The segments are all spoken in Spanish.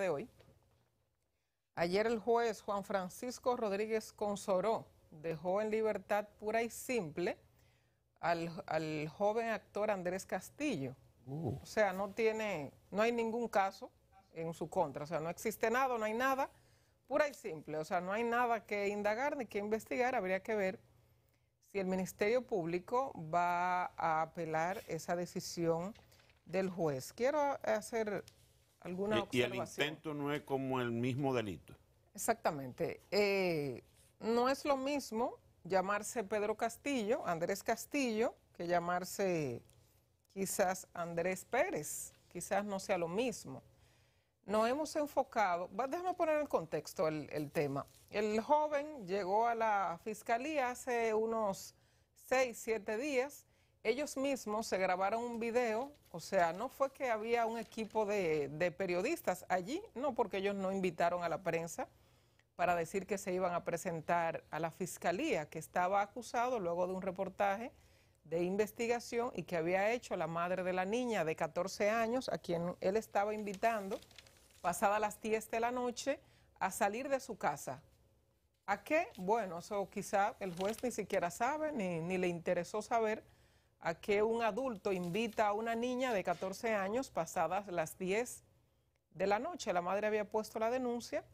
de hoy. Ayer el juez Juan Francisco Rodríguez Consoró dejó en libertad pura y simple al, joven actor Andrés Castillo. Uh. O sea, no tiene, no hay ningún caso en su contra. O sea, no existe nada, no hay nada, pura y simple. O sea, no hay nada que indagar ni que investigar. Habría que ver si el Ministerio Público va a apelar esa decisión del juez. Quiero hacer y, el intento no es como el mismo delito. Exactamente. Eh, no es lo mismo llamarse Pedro Castillo, Andrés Castillo, que llamarse quizás Andrés Pérez. Quizás no sea lo mismo. no hemos enfocado, déjame poner en contexto el, el tema. El joven llegó a la fiscalía hace unos seis, siete días ellos mismos se grabaron un video, o sea, no fue que había un equipo de, periodistas allí, no, porque ellos no invitaron a la prensa para decir que se iban a presentar a la fiscalía, que estaba acusado luego de un reportaje de investigación y que había hecho la madre de la niña de 14 años, a quien él estaba invitando, pasada las 10 de la noche, a salir de su casa. ¿A qué? Bueno, eso quizá el juez ni siquiera sabe, ni, ni le interesó saber a que un adulto invita a una niña de 14 años pasadas las 10 de la noche. La madre había puesto la denuncia,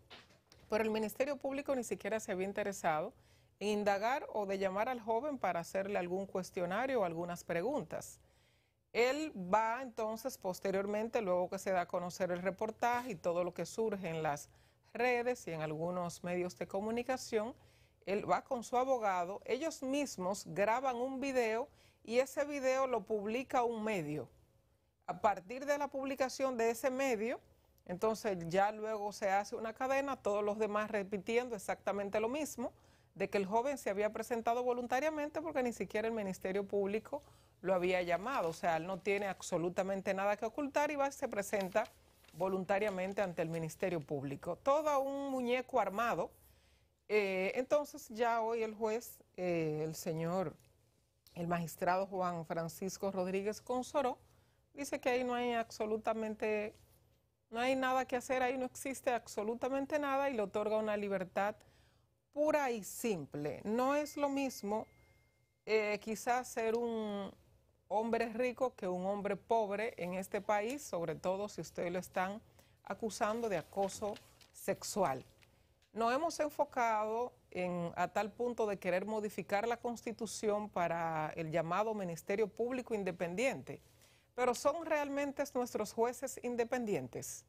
pero el Ministerio Público ni siquiera se había interesado en indagar o de llamar al joven para hacerle algún cuestionario o algunas preguntas. Él va entonces posteriormente, luego que se da a conocer el reportaje y todo lo que surge en las redes y en algunos medios de comunicación, él va con su abogado, ellos mismos graban un video y ese video lo publica un medio. A partir de la publicación de ese medio, entonces ya luego se hace una cadena, todos los demás repitiendo exactamente lo mismo, de que el joven se había presentado voluntariamente porque ni siquiera el Ministerio Público lo había llamado. O sea, él no tiene absolutamente nada que ocultar y va se presenta voluntariamente ante el Ministerio Público. Todo un muñeco armado. Eh, entonces ya hoy el juez, eh, el señor el magistrado Juan Francisco Rodríguez Consoró, dice que ahí no hay absolutamente, no hay nada que hacer, ahí no existe absolutamente nada y le otorga una libertad pura y simple. No es lo mismo eh, quizás ser un hombre rico que un hombre pobre en este país, sobre todo si ustedes lo están acusando de acoso sexual. Nos hemos enfocado a tal punto de querer modificar la constitución para el llamado Ministerio Público Independiente. Pero ¿son realmente nuestros jueces independientes?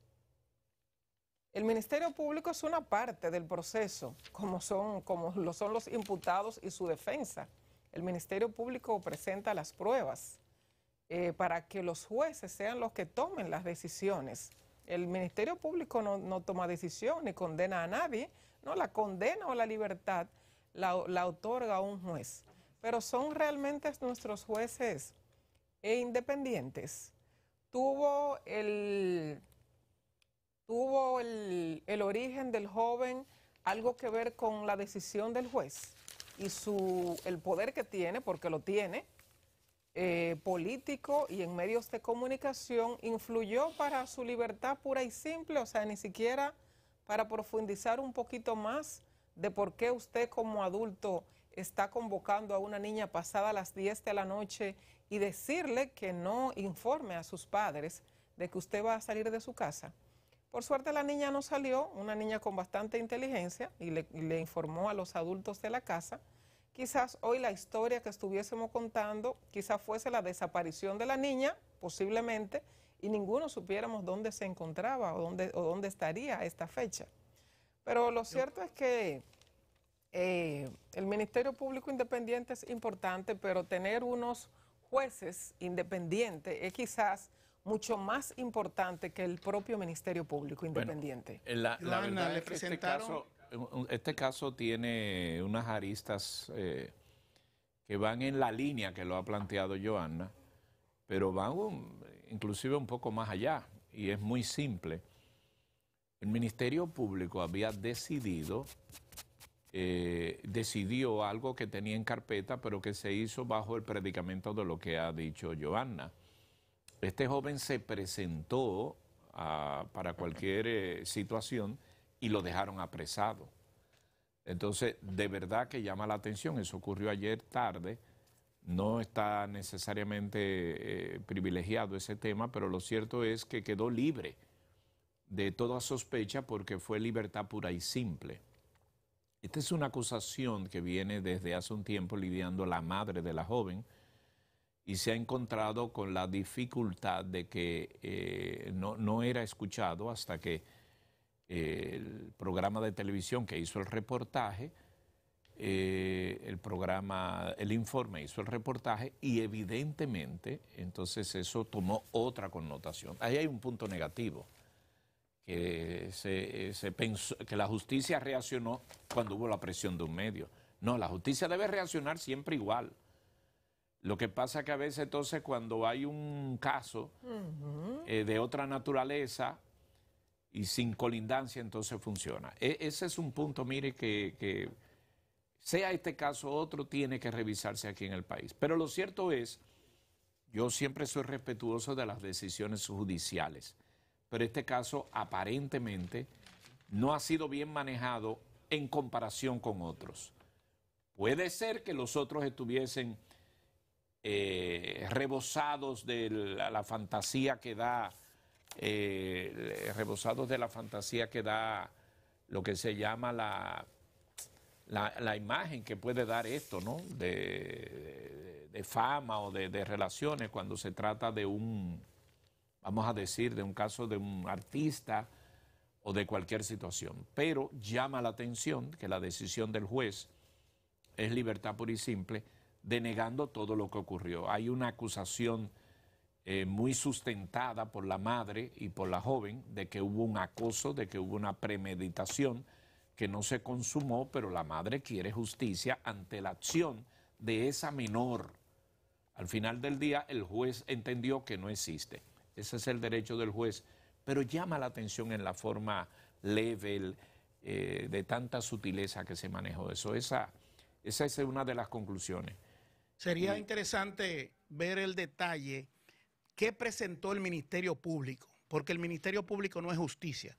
El Ministerio Público es una parte del proceso, como, son, como lo son los imputados y su defensa. El Ministerio Público presenta las pruebas eh, para que los jueces sean los que tomen las decisiones. El Ministerio Público no, no toma decisión ni condena a nadie, no, la condena o la libertad la, otorga un juez. Pero son realmente nuestros jueces e independientes. Tuvo el, tuvo el, origen del joven algo que ver con la decisión del juez y el poder que tiene, porque lo tiene, eh, político y en medios de comunicación, influyó para su libertad pura y simple, o sea, ni siquiera para profundizar un poquito más de por qué usted como adulto está convocando a una niña pasada a las 10 de la noche y decirle que no informe a sus padres de que usted va a salir de su casa. Por suerte la niña no salió, una niña con bastante inteligencia y le informó a los adultos de la casa. Quizás hoy la historia que estuviésemos contando, quizás fuese la desaparición de la niña, posiblemente, y ninguno supiéramos dónde se encontraba o dónde, o dónde estaría a esta fecha. Pero lo cierto es que eh, el Ministerio Público Independiente es importante, pero tener unos jueces independientes es quizás mucho más importante que el propio Ministerio Público Independiente. Eh, la, verdad es que este, este caso, tiene unas aristas eh, que van en la línea que lo ha planteado Joanna, pero van inclusive un poco más allá, y es muy simple. El Ministerio Público había decidido, eh, decidió algo que tenía en carpeta, pero que se hizo bajo el predicamento de lo que ha dicho Johanna. Este joven se presentó ah, para cualquier eh, situación y lo dejaron apresado. Entonces, de verdad que llama la atención, eso ocurrió ayer tarde no está necesariamente eh, privilegiado ese tema, pero lo cierto es que quedó libre de toda sospecha porque fue libertad pura y simple. Esta es una acusación que viene desde hace un tiempo lidiando la madre de la joven y se ha encontrado con la dificultad de que eh, no, era escuchado hasta que eh, el programa de televisión que hizo el reportaje eh, el programa, el informe hizo el reportaje y evidentemente entonces eso tomó otra connotación. Ahí hay un punto negativo, que, se, eh, que la justicia reaccionó cuando hubo la presión de un medio. No, la justicia debe reaccionar siempre igual. Lo que pasa es que a veces entonces cuando hay un caso eh, de otra naturaleza y sin colindancia, entonces funciona. E, ese es un punto, mire, que sea este caso otro, tiene que revisarse aquí en el país. Pero lo cierto es, yo siempre soy respetuoso de las decisiones judiciales, pero este caso aparentemente no ha sido bien manejado en comparación con otros. Puede ser que los otros estuviesen eh, rebosados de la, fantasía que da, eh, rebosados de la fantasía que da lo que se llama la la, imagen que puede dar esto, ¿no? De, fama o de, relaciones cuando se trata de un, vamos a decir, de un caso de un artista o de cualquier situación. Pero llama la atención que la decisión del juez es libertad pura y simple, denegando todo lo que ocurrió. Hay una acusación eh, muy sustentada por la madre y por la joven de que hubo un acoso, de que hubo una premeditación que no se consumó, pero la madre quiere justicia ante la acción de esa menor. Al final del día el juez entendió que no existe. Ese es el derecho del juez, pero llama la atención en la forma level eh, de tanta sutileza que se manejó eso. Esa, esa es una de las conclusiones. Sería interesante ver el detalle que presentó el Ministerio Público, porque el Ministerio Público no es justicia.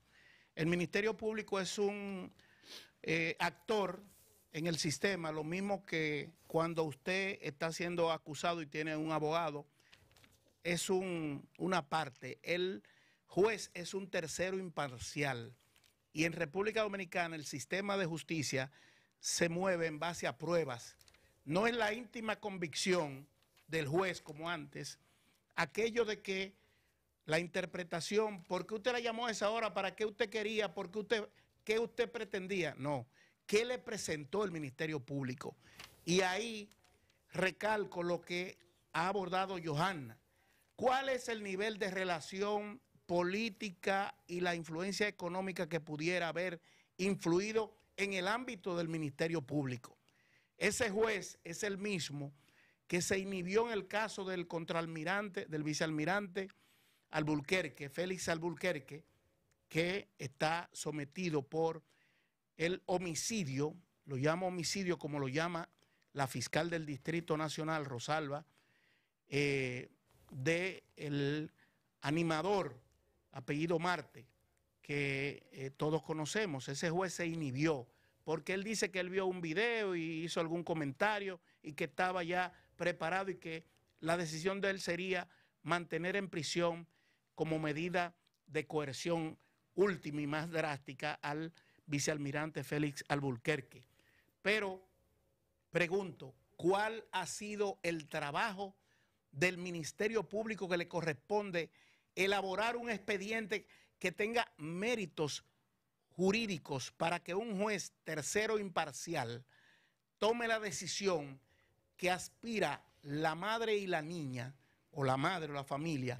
El Ministerio Público es un eh, actor en el sistema, lo mismo que cuando usted está siendo acusado y tiene un abogado, es una parte, el juez es un tercero imparcial. Y en República Dominicana el sistema de justicia se mueve en base a pruebas. No es la íntima convicción del juez como antes, aquello de que la interpretación, ¿por qué usted la llamó a esa hora? ¿Para qué usted quería? ¿Por qué usted...? qué usted pretendía, no, qué le presentó el Ministerio Público. Y ahí recalco lo que ha abordado Johanna. ¿Cuál es el nivel de relación política y la influencia económica que pudiera haber influido en el ámbito del Ministerio Público? Ese juez es el mismo que se inhibió en el caso del contraalmirante, del vicealmirante Albulquerque, Félix Albulquerque que está sometido por el homicidio, lo llamo homicidio como lo llama la fiscal del Distrito Nacional, Rosalba, eh, del animador, apellido Marte, que eh, todos conocemos. Ese juez se inhibió porque él dice que él vio un video y hizo algún comentario y que estaba ya preparado y que la decisión de él sería mantener en prisión como medida de coerción última y más drástica al vicealmirante Félix Alburquerque. Pero pregunto, ¿cuál ha sido el trabajo del Ministerio Público que le corresponde elaborar un expediente que tenga méritos jurídicos para que un juez tercero imparcial tome la decisión que aspira la madre y la niña, o la madre o la familia,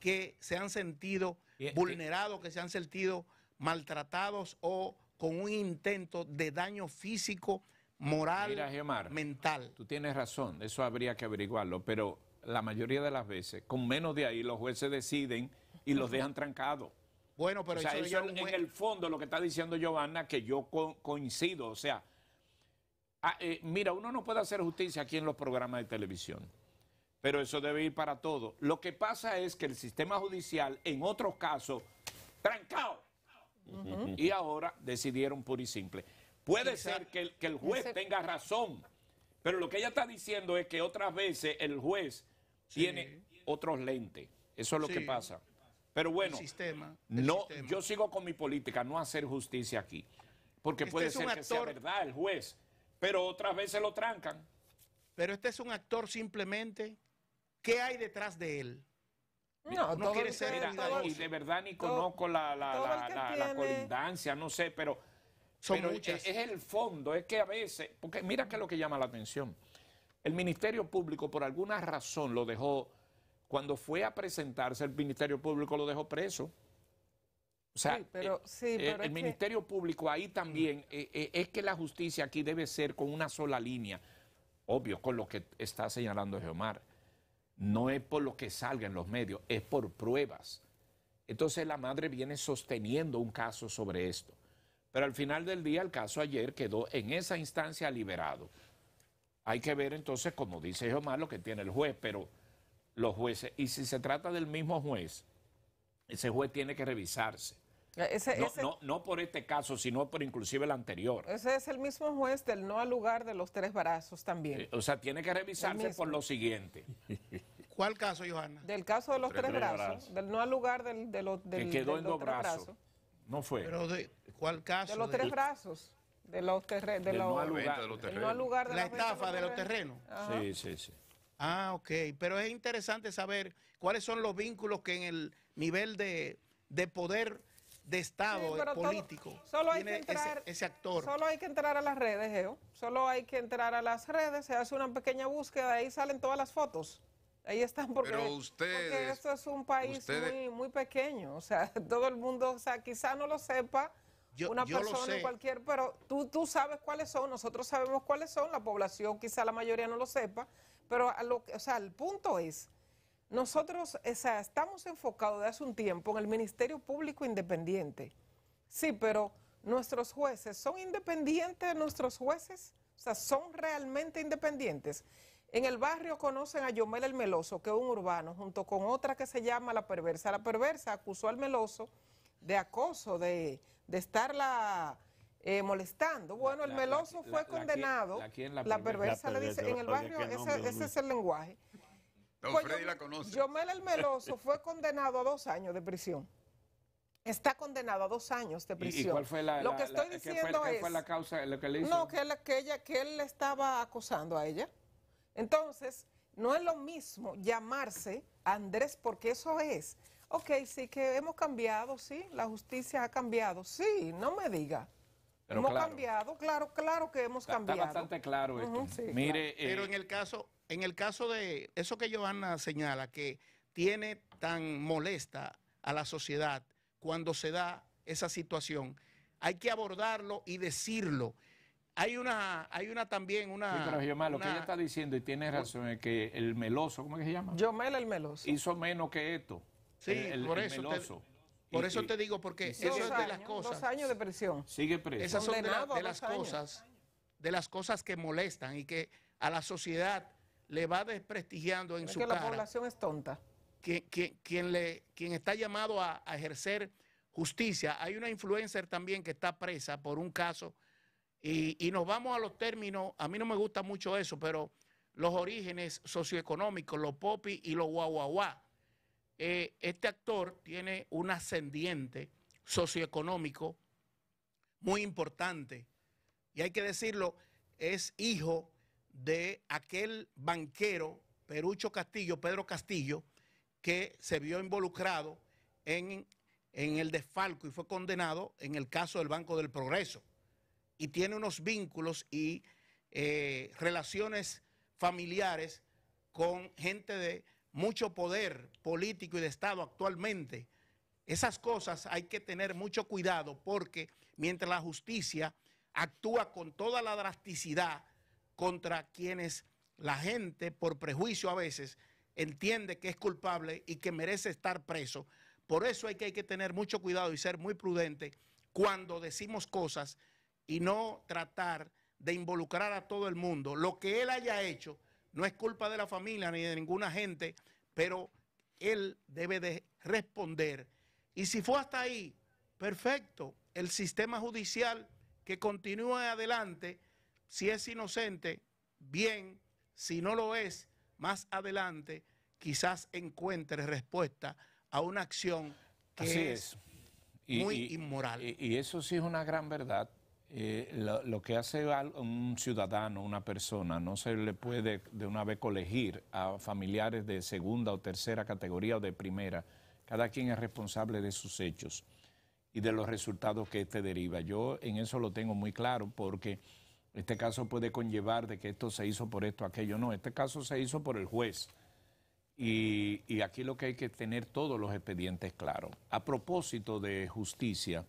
que se han sentido vulnerados, que se han sentido maltratados o con un intento de daño físico, moral, mental. Tú tienes razón, eso habría que averiguarlo, pero la mayoría de las veces, con menos de ahí, los jueces deciden y los dejan trancados. Bueno, pero eso, es en, el fondo lo que está diciendo Giovanna, que yo coincido, o sea, ah, eh, mira, uno no puede hacer justicia aquí en los programas de televisión pero eso debe ir para todo. Lo que pasa es que el sistema judicial, en otros casos, trancado. Y ahora decidieron puro y simple. Puede ser que el, juez tenga razón, pero lo que ella está diciendo es que otras veces el juez tiene otros lentes. Eso es lo que pasa. Pero bueno, sistema, no, yo sigo con mi política, no hacer justicia aquí. Porque este puede ser que sea verdad el juez, pero otras veces lo trancan. Pero este es un actor simplemente ¿Qué hay detrás de él? No, no quiere ser mira, Y de verdad ni conozco la, colindancia, no sé, pero, Son es, el fondo, es que a veces, porque mira qué es lo que llama la atención. El Ministerio Público por alguna razón lo dejó, cuando fue a presentarse el Ministerio Público lo dejó preso. O sea, eh, eh, el, Ministerio Público ahí también, mm. eh, es que la justicia aquí debe ser con una sola línea, obvio, con lo que está señalando Geomar no es por lo que salga en los medios, es por pruebas. Entonces la madre viene sosteniendo un caso sobre esto. Pero al final del día el caso ayer quedó en esa instancia liberado. Hay que ver entonces, como dice más lo que tiene el juez, pero los jueces, y si se trata del mismo juez, ese juez tiene que revisarse. no, por este caso, sino por inclusive el anterior. Ese es el mismo juez del no al lugar de los tres brazos también. Eh, o sea, tiene que revisarse por lo siguiente. ¿Cuál caso, Johanna? Del caso de los tres, brazos, del no al lugar del, de los que quedó en dos brazos. No fue. Pero de ¿cuál caso? De los tres brazos. De los terrenos. De, no lugar, de los terrenos. lugar la estafa de los terrenos. Sí, sí, sí. Ah, ok. Pero es interesante saber cuáles son los vínculos que en el nivel de, poder de Estado político solo hay que entrar, ese, actor. Solo hay que entrar a las redes, Geo. Solo hay que entrar a las redes, se hace una pequeña búsqueda, ahí salen todas las fotos. Ahí están porque, esto es un país muy, pequeño. O sea, todo el mundo, o sea, quizá no lo sepa una persona cualquiera, cualquier, pero tú, tú sabes cuáles son, nosotros sabemos cuáles son, la población quizá la mayoría no lo sepa, pero o sea, el punto es, nosotros estamos enfocados de hace un tiempo en el Ministerio Público Independiente. Sí, pero nuestros jueces, ¿son independientes nuestros jueces? O sea, ¿son realmente independientes? En el barrio conocen a Yomel el Meloso, que es un urbano, junto con otra que se llama La Perversa. La Perversa acusó al Meloso de acoso, de, estarla eh, molestando. Bueno, el Meloso fue condenado. la, perversa, le dice, en el barrio, ese, es el lenguaje. Don pues, la conoce. Yomel el Meloso fue condenado a dos años de prisión. Está condenado a dos años de prisión. ¿Y, cuál fue la, lo que estoy la causa? Lo que le No, que, que él le estaba acosando a ella. Entonces, no es lo mismo llamarse Andrés, porque eso es. Ok, sí que hemos cambiado, sí, la justicia ha cambiado, sí, no me diga. hemos cambiado, claro, claro que hemos cambiado. Está bastante claro esto. Mire, Pero en eh, el caso, en el caso de eso que Giovanna señala, que tiene tan molesta a la sociedad cuando se da esa situación, hay que abordarlo y decirlo hay una, hay una también, una... lo que ella está diciendo, y tiene razón, es que el meloso, ¿cómo es que se llama? Yomel el meloso. Hizo menos que esto. Sí, el, por eso. meloso. Te, por eso te digo, porque eso es de las cosas... Dos años de prisión. Sigue preso. Esas son de, las cosas, de las cosas que molestan y que a la sociedad le va desprestigiando en es su que la población es tonta. Quien, quien, le, quien está llamado a ejercer justicia. Hay una influencer también que está presa por un caso y, nos vamos a los términos, a mí no me gusta mucho eso, pero los orígenes socioeconómicos, los popis y los guaguaguá. Eh, este actor tiene un ascendiente socioeconómico muy importante. Y hay que decirlo, es hijo de aquel banquero, Perucho Castillo, Pedro Castillo, que se vio involucrado en el desfalco y fue condenado en el caso del Banco del Progreso y tiene unos vínculos y eh, relaciones familiares con gente de mucho poder político y de Estado actualmente. Esas cosas hay que tener mucho cuidado porque mientras la justicia actúa con toda la drasticidad contra quienes la gente, por prejuicio a veces, entiende que es culpable y que merece estar preso. Por eso hay que tener mucho cuidado y ser muy prudente cuando decimos cosas y no tratar de involucrar a todo el mundo. Lo que él haya hecho no es culpa de la familia ni de ninguna gente, pero él debe de responder. Y si fue hasta ahí, perfecto, el sistema judicial que continúa adelante, si es inocente, bien, si no lo es, más adelante quizás encuentre respuesta a una acción que es, muy inmoral. y eso sí es una gran verdad, eh, lo, que hace un ciudadano, una persona, no se le puede de una vez colegir a familiares de segunda o tercera categoría o de primera. Cada quien es responsable de sus hechos y de los resultados que éste deriva. Yo en eso lo tengo muy claro porque este caso puede conllevar de que esto se hizo por esto, aquello. No, este caso se hizo por el juez. y aquí lo que hay que tener todos los expedientes claros. A propósito de justicia,